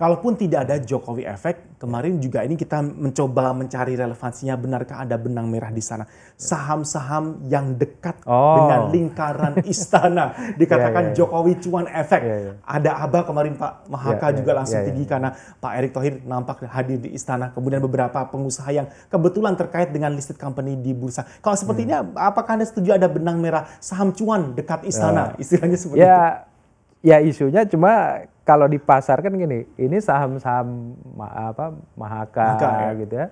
Kalaupun tidak ada Jokowi efek, kemarin juga ini kita mencoba mencari relevansinya, benarkah ada benang merah di sana? Saham-saham yang dekat oh. dengan lingkaran istana, ya, dikatakan yeah, yeah, yeah. Jokowi cuan efek. Yeah, yeah. Ada Aba kemarin Pak Mahaka yeah, yeah, juga langsung yeah, yeah. tinggi karena Pak Erick Thohir nampak hadir di istana. Kemudian beberapa pengusaha yang kebetulan terkait dengan listed company di bursa. Kalau seperti ini, hmm. apakah Anda setuju ada benang merah saham cuan dekat ya. istana? Yeah. Istilahnya seperti yeah. itu. Ya isunya cuma kalau di pasar kan gini, ini saham-saham ma apa Mahaka, Mahaka ya. gitu ya.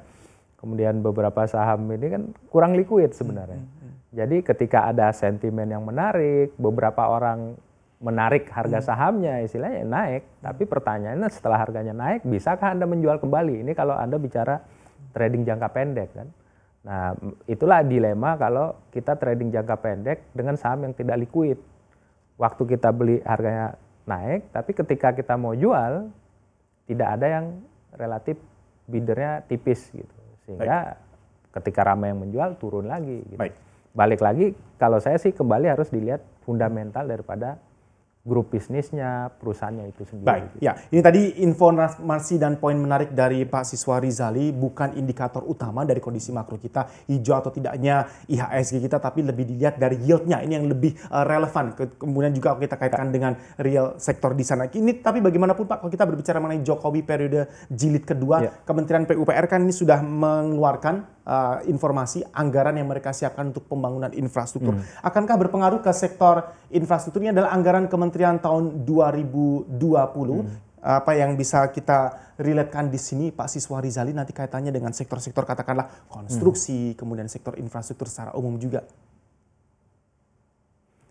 Kemudian beberapa saham ini kan kurang liquid sebenarnya. Hmm, hmm. hmm. Jadi ketika ada sentimen yang menarik, beberapa orang menarik harga hmm. sahamnya istilahnya naik, tapi hmm. pertanyaannya setelah harganya naik, bisakah Anda menjual kembali? Ini kalau Anda bicara trading jangka pendek kan. Nah, itulah dilema kalau kita trading jangka pendek dengan saham yang tidak liquid. Waktu kita beli harganya naik, tapi ketika kita mau jual tidak ada yang relatif bidernya tipis gitu. Sehingga Baik. ketika ramai yang menjual turun lagi gitu. Baik. Balik lagi kalau saya sih kembali harus dilihat fundamental daripada grup bisnisnya, perusahaannya itu sendiri. Baik, gitu. ya. Ini tadi informasi dan poin menarik dari Pak Siswa Rizali, bukan indikator utama dari kondisi makro kita, hijau atau tidaknya IHSG kita, tapi lebih dilihat dari yieldnya, ini yang lebih uh, relevan. Kemudian juga kita kaitkan dengan real sektor di sana. Ini tapi bagaimanapun Pak, kalau kita berbicara mengenai Jokowi periode jilid kedua, ya. Kementerian PUPR kan ini sudah mengeluarkan uh, informasi anggaran yang mereka siapkan untuk pembangunan infrastruktur. Hmm. Akankah berpengaruh ke sektor infrastrukturnya adalah anggaran kementerian tahun 2020 hmm apa yang bisa kita relatekan di sini Pak Siswa Rizali nanti kaitannya dengan sektor-sektor katakanlah konstruksi hmm. kemudian sektor infrastruktur secara umum juga.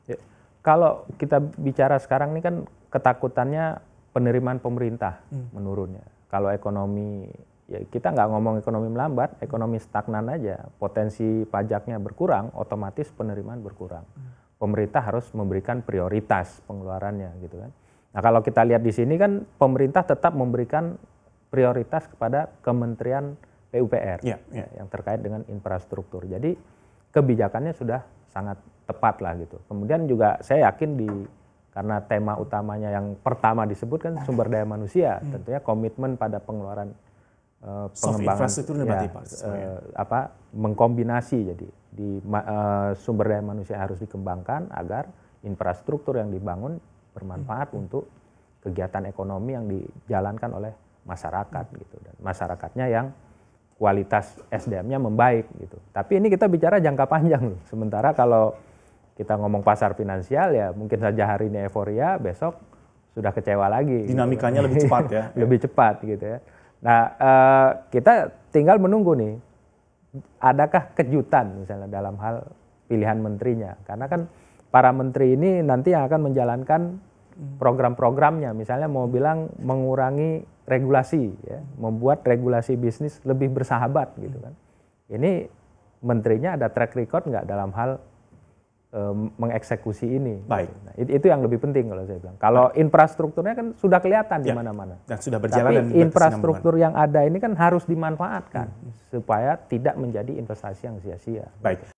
Ya, kalau kita bicara sekarang ini kan ketakutannya penerimaan pemerintah hmm. menurunnya. Kalau ekonomi ya kita nggak ngomong ekonomi melambat, ekonomi stagnan aja, potensi pajaknya berkurang, otomatis penerimaan berkurang. Hmm. Pemerintah harus memberikan prioritas pengeluarannya gitu kan. Nah kalau kita lihat di sini kan pemerintah tetap memberikan prioritas kepada Kementerian PUPR ya, ya. yang terkait dengan infrastruktur. Jadi kebijakannya sudah sangat tepat lah gitu. Kemudian juga saya yakin di karena tema utamanya yang pertama disebut kan sumber daya manusia, hmm. tentunya komitmen pada pengeluaran Eh, pengembangan soft ya, berarti Pak. Uh, apa mengkombinasi jadi di uh, sumber daya manusia harus dikembangkan agar infrastruktur yang dibangun bermanfaat hmm. untuk kegiatan ekonomi yang dijalankan oleh masyarakat hmm. gitu dan masyarakatnya yang kualitas SDM-nya membaik gitu. Tapi ini kita bicara jangka panjang loh. Sementara kalau kita ngomong pasar finansial ya mungkin saja hari ini euforia, besok sudah kecewa lagi. Gitu. Dinamikanya gitu. lebih cepat ya. lebih cepat gitu ya. Nah, uh, kita tinggal menunggu nih, adakah kejutan misalnya dalam hal pilihan menterinya? Karena kan para menteri ini nanti yang akan menjalankan program-programnya, misalnya mau bilang mengurangi regulasi, ya, membuat regulasi bisnis lebih bersahabat gitu kan. Ini menterinya ada track record nggak dalam hal mengeksekusi ini. Baik. Nah, itu yang lebih penting kalau saya bilang. Kalau Baik. infrastrukturnya kan sudah kelihatan ya. di mana-mana. Dan sudah berjalan. Tapi dan infrastruktur yang ada ini kan harus dimanfaatkan hmm. supaya tidak menjadi investasi yang sia-sia. Baik.